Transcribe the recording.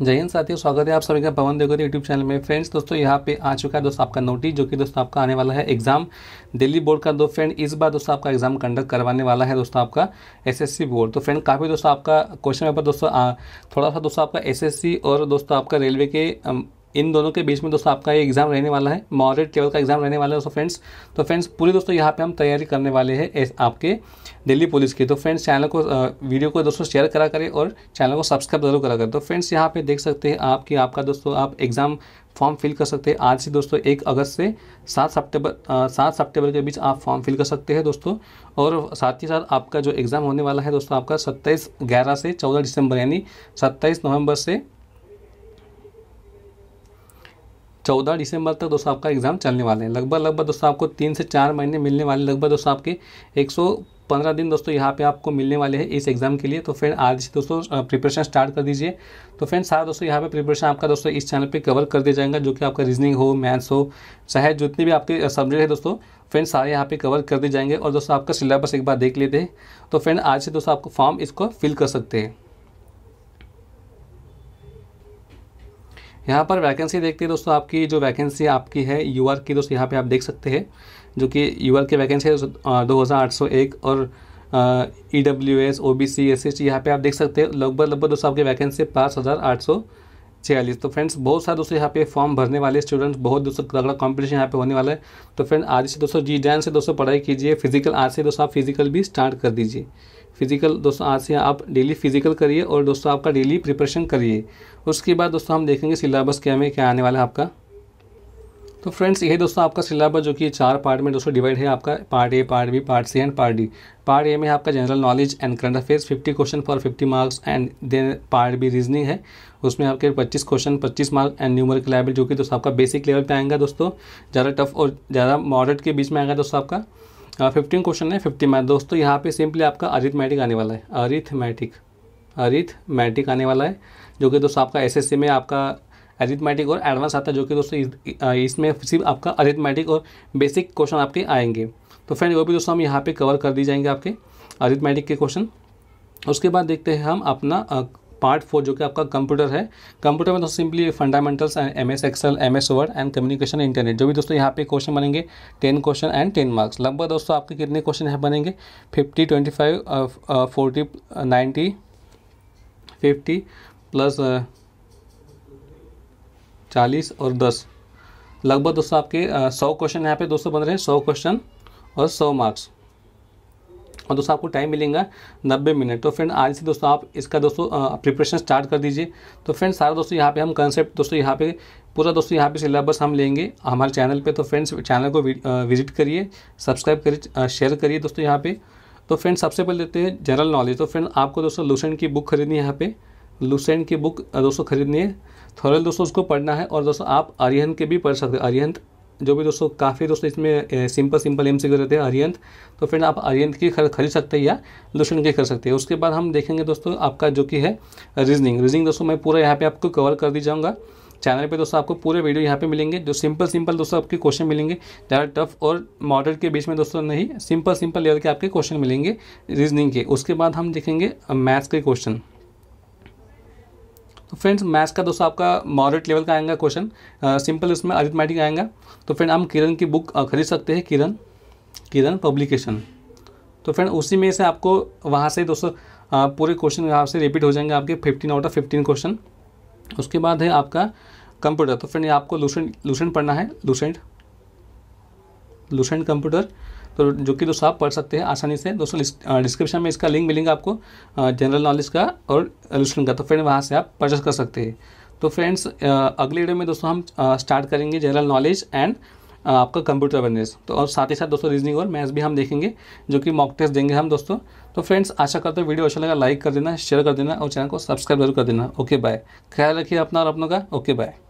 जय हिंद साथियों स्वागत है आप सभी का पवन देवगत यूट्यूब चैनल में फ्रेंड्स दोस्तों यहाँ पे आ चुका है दोस्तों आपका नोटिस जो कि दोस्तों आपका आने वाला है एग्जाम दिल्ली बोर्ड का दो फ्रेंड इस बार दोस्तों आपका एग्जाम कंडक्ट करवाने वाला है दोस्तों आपका एसएससी बोर्ड तो फ्रेंड काफ़ी दोस्तों आपका क्वेश्चन पेपर दोस्तों थोड़ा सा दोस्तों आपका एस और दोस्तों आपका रेलवे के इन दोनों के बीच में दोस्तों आपका ये एग्जाम रहने वाला है मॉडरेट लेवल का एग्जाम रहने वाला है दोस्तों फ्रेंड्स तो फ्रेंड्स पूरी दोस्तों यहाँ पे हम तैयारी करने वाले हैं आपके दिल्ली पुलिस की तो फ्रेंड्स चैनल को वीडियो को दोस्तों शेयर करा करें और चैनल को सब्सक्राइब जरूर करा करें तो फ्रेंड्स यहाँ पे देख सकते हैं आपकी आपका दोस्तों आप एग्ज़ाम फॉर्म फिल कर सकते हैं आज से दोस्तों एक अगस्त से सात सितंबर सात सितंबर के बीच आप फॉर्म फिल कर सकते हैं दोस्तों और साथ ही साथ आपका जो एग्ज़ाम होने वाला है दोस्तों आपका सत्ताईस ग्यारह से चौदह दिसंबर यानी सत्ताईस नवंबर से चौदह दिसंबर तक दोस्तों आपका एग्ज़ाम चलने वाले हैं लगभग लगभग दोस्तों आपको तीन से चार महीने मिलने वाले लगभग दोस्तों आपके एक सौ पंद्रह दिन दोस्तों यहाँ पे आपको मिलने वाले हैं इस एग्ज़ाम के लिए तो फ्रेंड आज से दोस्तों प्रिपरेशन स्टार्ट कर दीजिए तो फ्रेंड सारा दोस्तों यहाँ पे प्रिपरेशन आपका दोस्तों इस चैनल पे कवर कर दिया जाएगा जो कि आपका रीजनिंग हो मैथ्स हो चाहे जितने भी आपके सब्जेक्ट है दोस्तों फ्रेंड सारे यहाँ पे कवर कर दिए जाएंगे और दोस्तों आपका सिलेबस एक बार देख लेते हैं तो फ्रेंड आज से दोस्तों आपको फॉर्म इसको फिल कर सकते हैं यहाँ पर वैकेंसी देखते हैं दोस्तों आपकी जो वैकेंसी आपकी है यू की दोस्तों यहाँ पर आप देख सकते हैं जो कि यू की वैकेंसी है दो और E W S O B C S H यहाँ पे आप देख सकते हैं लगभग लगभग दोस्तों आपकी वैकेंसी पाँच हज़ार आठ सौ छियालीस तो फ्रेंड्स बहुत सारे दोस्तों यहाँ पे फॉर्म भरने वाले स्टूडेंट्स बहुत दोस्तों तगड़ा कॉम्पिटिशन यहाँ पे होने वाला है तो फ्रेंड आज से दोस्तों जी जान से दोस्तों पढ़ाई कीजिए फिजिकल आज से दोस्तों आप फिजिकल भी स्टार्ट कर दीजिए फिजिकल दोस्तों आज से आप डेली फिजिकल करिए और दोस्तों आपका डेली प्रिपरेशन करिए उसके बाद दोस्तों हम देखेंगे सिलेबस क्या में क्या आने वाला है आपका तो फ्रेंड्स यही दोस्तों आपका सिलेबस जो कि चार पार्ट में दोस्तों डिवाइड है आपका part A part B part C and part D part A में आपका general knowledge and current affairs fifty question for fifty marks and then part B reasoning है उसमें आपके पच्चीस क्वेश्चन पच्चीस मार्क्स एंड न्यूमरिक लेवल जो कि दोस्तों आपका बेसिक लेवल पर आएगा दोस्तों ज़्यादा टफ और ज़्यादा मॉडरेट के बीच में आएगा दोस्तों आपका फिफ्टीन क्वेश्चन है फिफ्टी मार्क्स दोस्तों यहाँ पर सिंपली आपका अरिथमेटिक आने वाला है अरिथमेटिक अरिथमेटिक आने वाला है जो कि दोस्तों आपका एस में आपका अरिथमेटिक और एडवांस आता है जो कि दोस्तों इसमें सिर्फ आपका अरिथमेटिक और बेसिक क्वेश्चन आपके आएंगे तो फ्रेंड वो भी दोस्तों हम यहाँ पे कवर कर दी जाएंगे आपके अरिथमेटिक के क्वेश्चन उसके बाद देखते हैं हम अपना पार्ट फोर जो कि आपका कंप्यूटर है कंप्यूटर में दोस्तों simply fundamentals and M S Excel M S Word and communication internet जो भी दोस्तों यहाँ पे क्वेश्चन बनेंगे ten question and ten marks लगभग दोस्तों आपके कितने क्वेश्चन यहाँ बनेंगे fifty twenty five forty ninety fifty plus चालीस और दस लगभग दोस्तों आपके सौ क्वेश्चन यहाँ पे दोस्तों बन रहे हैं सौ क्वेश्चन और सौ मार्क्स और दोस्तों आपको टाइम मिलेगा नब्बे मिनट तो फ्रेंड आज से दोस्तों आप इसका दोस्तों प्रिपरेशन स्टार्ट कर दीजिए तो फ्रेंड सारा दोस्तों यहाँ पे हम कंसेप्ट दोस्तों यहाँ पे पूरा दोस्तों यहाँ पे सिलेबस हम लेंगे हमारे चैनल पे तो फ्रेंड्स चैनल को विजिट करिए सब्सक्राइब करिए शेयर करिए दोस्तों यहाँ पे तो फ्रेंड सबसे पहले लेते हैं जनरल नॉलेज तो फ्रेंड आपको दोस्तों लूसेंट की बुक खरीदनी है यहाँ पर लुसेंट की बुक दोस्तों खरीदनी है थॉरल दोस्तों उसको पढ़ना है और दोस्तों आप आर्यन के भी पढ़ सकते हो जो भी दोस्तों काफ़ी दोस्तों इसमें सिंपल सिंपल एम सी रहते हैं अरियंत तो फिर आप अरियंत की खर, खरीद सकते हैं या लुसेंट की कर सकते हैं उसके बाद हम देखेंगे दोस्तों आपका जो कि है रीजनिंग रीजनिंग दोस्तों मैं पूरा यहाँ पे आपको कवर कर दी जाऊँगा चैनल पे दोस्तों आपको पूरे वीडियो यहाँ पे मिलेंगे जो सिंपल सिंपल दोस्तों आपके क्वेश्चन मिलेंगे ज़्यादा टफ और मॉडल के बीच में दोस्तों नहीं सिंपल सिंपल लेवल के आपके क्वेश्चन मिलेंगे रीजनिंग के उसके बाद हम देखेंगे मैथ्स के क्वेश्चन तो फ्रेंड्स मैथ्स का दोस्तों आपका मॉडरेट लेवल का आएगा क्वेश्चन सिंपल uh, इसमें अरिथमेटिक आएगा तो फ्रेंड हम किरण की बुक uh, खरीद सकते हैं किरण किरण पब्लिकेशन तो फ्रेंड उसी में से आपको वहाँ से दोस्तों uh, पूरे क्वेश्चन यहाँ से रिपीट हो जाएंगे आपके fifteen out of fifteen question उसके बाद है आपका कंप्यूटर तो फ्रेंड आपको लूसेंट लूसेंट पढ़ना है लूसेंट लूसेंट कंप्यूटर तो जो कि दोस्तों आप पढ़ सकते हैं आसानी से दोस्तों डिस्क्रिप्शन में इसका लिंक मिलेंगे आपको जनरल नॉलेज का और एलुशन का तो फ्रेंड वहाँ से आप परचेस कर सकते हैं तो फ्रेंड्स अगले वीडियो में दोस्तों हम स्टार्ट करेंगे जनरल नॉलेज एंड आपका कंप्यूटर अवेयरनेस तो और साथ ही साथ दोस्तों रीजनिंग और मैथ्स भी हम देखेंगे जो कि मॉक टेस्ट देंगे हम दोस्तों तो फ्रेंड्स आशा करते हैं वीडियो अच्छा लगा लाइक कर देना शेयर कर देना और चैनल को सब्सक्राइब जरूर कर देना ओके बाय ख्याल रखिए अपना और अपनों का ओके बाय